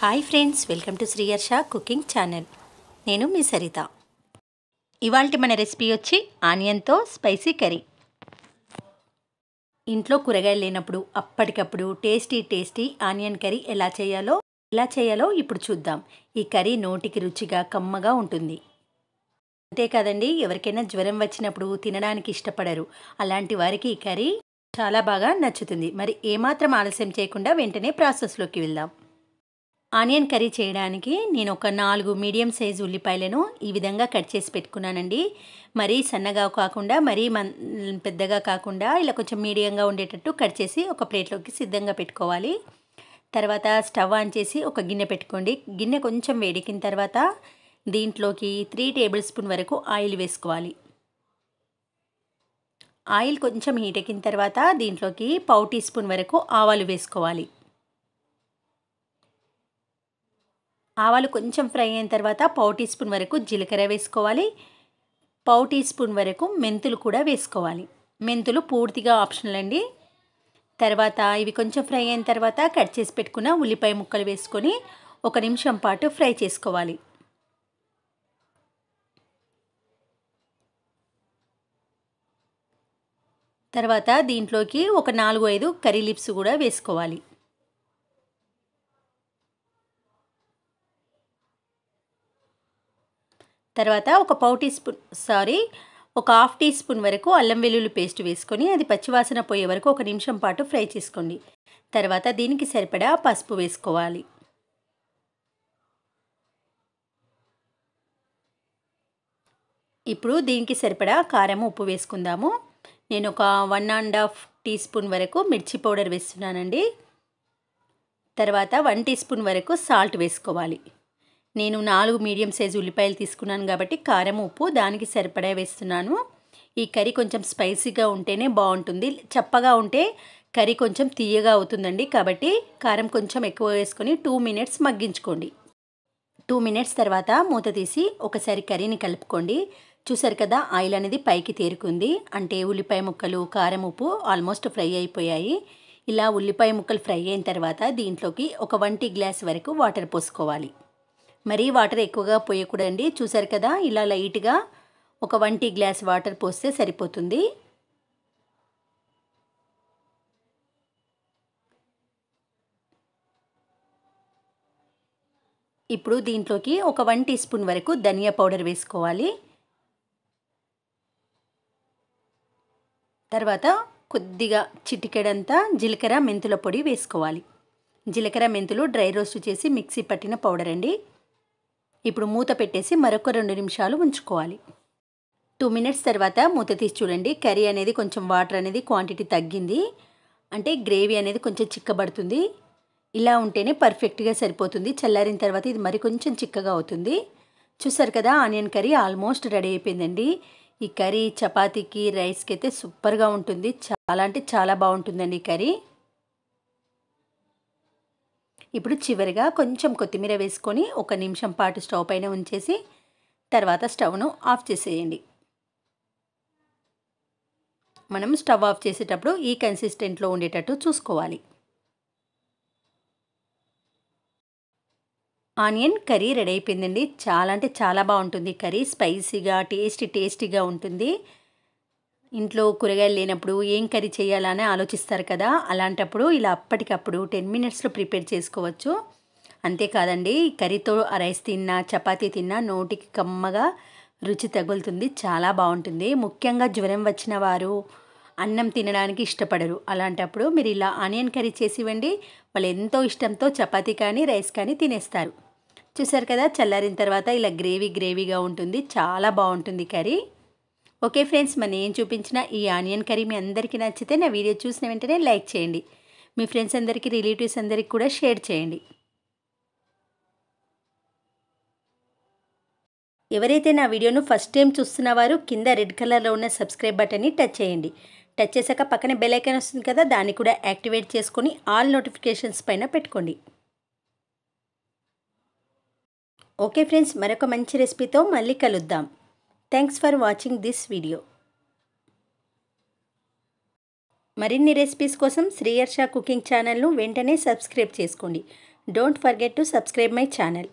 hi friends welcome to Sriharsha cooking channel నేను మీ సరిత ఇవాళ మన రెసిపీ వచ్చి ఆనియన్తో స్పైసీ కర్రీ ఇంట్లో కూరగాయలు లేనప్పుడు అప్పటికప్పుడు టేస్టీ టేస్టీ ఆనియన్ కర్రీ ఎలా చేయాలో ఎలా చేయాలో ఇప్పుడు చూద్దాం ఈ కర్రీ నోటికి రుచిగా కమ్మగా ఉంటుంది అంతేకాదండి ఎవరికైనా జ్వరం వచ్చినప్పుడు తినడానికి ఇష్టపడరు అలాంటి వారికి ఈ కర్రీ చాలా బాగా నచ్చుతుంది మరి ఏమాత్రం ఆలస్యం చేయకుండా వెంటనే ప్రాసెస్లోకి వెళ్దాం ఆనియన్ కర్రీ చేయడానికి నేను ఒక నాలుగు మీడియం సైజు ఉల్లిపాయలను ఈ విధంగా కట్ చేసి పెట్టుకున్నానండి మరీ సన్నగా కాకుండా మరీ పెద్దగా కాకుండా ఇలా కొంచెం మీడియంగా ఉండేటట్టు కట్ చేసి ఒక ప్లేట్లోకి సిద్ధంగా పెట్టుకోవాలి తర్వాత స్టవ్ ఆన్ చేసి ఒక గిన్నె పెట్టుకోండి గిన్నె కొంచెం వేడికిన తర్వాత దీంట్లోకి త్రీ టేబుల్ స్పూన్ వరకు ఆయిల్ వేసుకోవాలి ఆయిల్ కొంచెం హీట్ ఎక్కిన తర్వాత దీంట్లోకి పావు టీ స్పూన్ వరకు ఆవాలు వేసుకోవాలి ఆవాలు కొంచెం ఫ్రై అయిన తర్వాత పావు టీ స్పూన్ వరకు జీలకర్ర వేసుకోవాలి పావు టీ స్పూన్ వరకు మెంతులు కూడా వేసుకోవాలి మెంతులు పూర్తిగా ఆప్షనల్ అండి తర్వాత ఇవి కొంచెం ఫ్రై అయిన తర్వాత కట్ చేసి పెట్టుకున్న ఉల్లిపాయ ముక్కలు వేసుకొని ఒక నిమిషం పాటు ఫ్రై చేసుకోవాలి తర్వాత దీంట్లోకి ఒక నాలుగు ఐదు కర్రీ లిప్స్ కూడా వేసుకోవాలి తర్వాత ఒక పావు టీ స్పూన్ సారీ ఒక హాఫ్ టీ స్పూన్ వరకు అల్లం వెల్లుల్లి పేస్ట్ వేసుకొని అది పచ్చివాసన పోయే వరకు ఒక నిమిషం పాటు ఫ్రై చేసుకోండి తర్వాత దీనికి సరిపడా పసుపు వేసుకోవాలి ఇప్పుడు దీనికి సరిపడా కారం ఉప్పు వేసుకుందాము నేను ఒక one and half teaspoon వరకు మిర్చి పౌడర్ వేస్తున్నానండి తర్వాత వన్ టీ స్పూన్ వరకు సాల్ట్ వేసుకోవాలి నేను నాలుగు మీడియం సైజు ఉల్లిపాయలు తీసుకున్నాను కాబట్టి కారం ఉప్పు దానికి సరిపడా వేస్తున్నాను ఈ కర్రీ కొంచెం స్పైసీగా ఉంటేనే బాగుంటుంది చప్పగా ఉంటే కర్రీ కొంచెం తీయగా అవుతుందండి కాబట్టి కారం కొంచెం ఎక్కువ వేసుకొని టూ మినిట్స్ మగ్గించుకోండి టూ మినిట్స్ తర్వాత మూత తీసి ఒకసారి కర్రీని కలుపుకోండి చూసారు కదా ఆయిల్ అనేది పైకి తేరుకుంది అంటే ఉల్లిపాయ ముక్కలు కారం ఉప్పు ఆల్మోస్ట్ ఫ్రై అయిపోయాయి ఇలా ఉల్లిపాయ ముక్కలు ఫ్రై అయిన తర్వాత దీంట్లోకి ఒక వంటి గ్లాస్ వరకు వాటర్ పోసుకోవాలి మరీ వాటర్ ఎక్కువగా పోయకూడండి చూసారు కదా ఇలా లైట్గా ఒక వన్ టీ గ్లాస్ వాటర్ పోస్తే సరిపోతుంది ఇప్పుడు దీంట్లోకి ఒక వన్ టీ స్పూన్ వరకు ధనియా పౌడర్ వేసుకోవాలి తర్వాత కొద్దిగా చిటికెడంతా జీలకర్ర మెంతుల పొడి వేసుకోవాలి జీలకర్ర మెంతులు డ్రై రోస్ట్ చేసి మిక్సీ పట్టిన పౌడర్ అండి ఇప్పుడు మూత పెట్టేసి మరొక రెండు నిమిషాలు ఉంచుకోవాలి టూ మినిట్స్ తర్వాత మూత తీసి చూడండి కర్రీ అనేది కొంచెం వాటర్ అనేది క్వాంటిటీ తగ్గింది అంటే గ్రేవీ అనేది కొంచెం చిక్కబడుతుంది ఇలా ఉంటేనే పర్ఫెక్ట్గా సరిపోతుంది చల్లారిన తర్వాత ఇది మరి కొంచెం చిక్కగా అవుతుంది చూసారు కదా ఆనియన్ కర్రీ ఆల్మోస్ట్ రెడీ అయిపోయిందండి ఈ కర్రీ చపాతీకి రైస్కి అయితే సూపర్గా ఉంటుంది చాలా అంటే చాలా బాగుంటుందండి ఈ కర్రీ ఇప్పుడు చివరిగా కొంచెం కొత్తిమీర వేసుకొని ఒక నిమిషం పాటు స్టవ్ పైన ఉంచేసి తర్వాత స్టవ్ను ఆఫ్ చేసేయండి మనం స్టవ్ ఆఫ్ చేసేటప్పుడు ఈ కన్సిస్టెంట్లో ఉండేటట్టు చూసుకోవాలి ఆనియన్ కర్రీ రెడీ అయిపోయిందండి చాలా అంటే చాలా బాగుంటుంది కర్రీ స్పైసీగా టేస్టీ టేస్టీగా ఉంటుంది ఇంట్లో కూరగాయలు లేనప్పుడు ఏం కర్రీ చేయాలని ఆలోచిస్తారు కదా అలాంటప్పుడు ఇలా అప్పటికప్పుడు టెన్ మినిట్స్లో ప్రిపేర్ చేసుకోవచ్చు అంతేకాదండి కర్రీతో రైస్ తిన్నా చపాతీ తిన్నా నోటికి కమ్మగా రుచి తగులుతుంది చాలా బాగుంటుంది ముఖ్యంగా జ్వరం వచ్చిన వారు అన్నం తినడానికి ఇష్టపడరు అలాంటప్పుడు మీరు ఇలా ఆనియన్ కర్రీ చేసి ఇవ్వండి వాళ్ళు ఎంతో ఇష్టంతో చపాతీ కానీ రైస్ కానీ తినేస్తారు చూసారు కదా చల్లారిన తర్వాత ఇలా గ్రేవీ గ్రేవీగా ఉంటుంది చాలా బాగుంటుంది కర్రీ ఓకే ఫ్రెండ్స్ మన ఏం చూపించిన ఈ ఆనియన్ కర్రీ మీ అందరికీ నచ్చితే నా వీడియో చూసిన వెంటనే లైక్ చేయండి మీ ఫ్రెండ్స్ అందరికీ రిలేటివ్స్ అందరికీ కూడా షేర్ చేయండి ఎవరైతే నా వీడియోను ఫస్ట్ టైం చూస్తున్నవారు కింద రెడ్ కలర్లో ఉన్న సబ్స్క్రైబ్ బటన్ని టచ్ చేయండి టచ్ చేశాక పక్కన బెల్లైకన్ వస్తుంది కదా దాన్ని కూడా యాక్టివేట్ చేసుకొని ఆల్ నోటిఫికేషన్స్ పైన పెట్టుకోండి ఓకే ఫ్రెండ్స్ మరొక మంచి రెసిపీతో మళ్ళీ కలుద్దాం thanks for watching this video మరిన్ని రెసిపీస్ కోసం శ్రీయర్ష కుకింగ్ ఛానల్ను వెంటనే సబ్స్క్రైబ్ చేసుకోండి don't forget to subscribe my channel